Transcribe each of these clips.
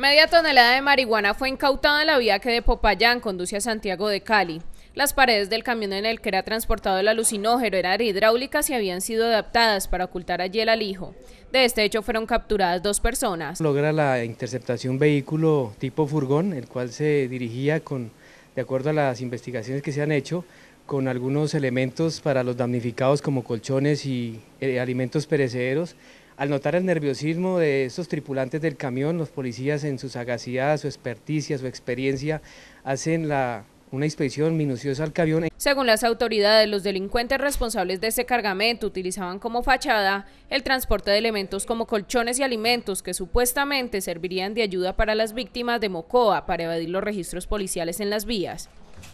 Media tonelada de marihuana fue incautada en la vía que de Popayán conduce a Santiago de Cali. Las paredes del camión en el que era transportado el alucinógeno eran hidráulicas y habían sido adaptadas para ocultar allí al hijo. De este hecho fueron capturadas dos personas. Logra la interceptación vehículo tipo furgón, el cual se dirigía con, de acuerdo a las investigaciones que se han hecho, con algunos elementos para los damnificados como colchones y eh, alimentos perecederos al notar el nerviosismo de estos tripulantes del camión, los policías en su sagacidad, su experticia, su experiencia, hacen la una inspección minuciosa al camión. Según las autoridades, los delincuentes responsables de ese cargamento utilizaban como fachada el transporte de elementos como colchones y alimentos que supuestamente servirían de ayuda para las víctimas de Mocoa para evadir los registros policiales en las vías.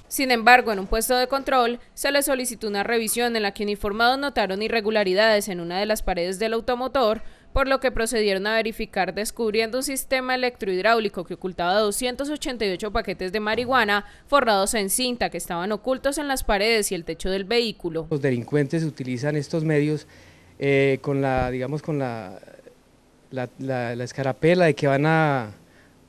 Sin embargo, en un puesto de control se le solicitó una revisión en la que informados notaron irregularidades en una de las paredes del automotor, por lo que procedieron a verificar descubriendo un sistema electrohidráulico que ocultaba 288 paquetes de marihuana forrados en cinta que estaban ocultos en las paredes y el techo del vehículo. Los delincuentes utilizan estos medios eh, con la, digamos, con la escarapela de que van a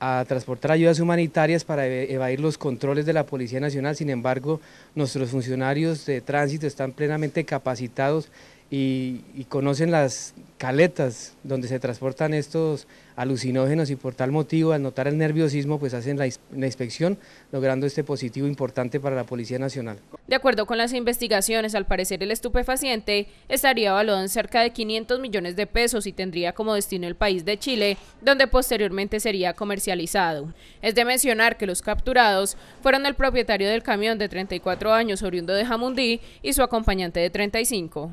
a transportar ayudas humanitarias para e-, evadir los controles de la Policía Nacional. Sin embargo, nuestros funcionarios de tránsito están plenamente capacitados y, conocen las caletas donde se transportan estos alucinógenos y por tal motivo, al notar el nerviosismo, pues hacen la, inspección, logrando este positivo importante para la Policía Nacional. De acuerdo con las investigaciones, al parecer el estupefaciente estaría valorado en cerca de 500 millones de pesos y tendría como destino el país de Chile, donde posteriormente sería comercializado. Es de mencionar que los capturados fueron el propietario del camión de 34 años oriundo de Jamundí y su acompañante de 35.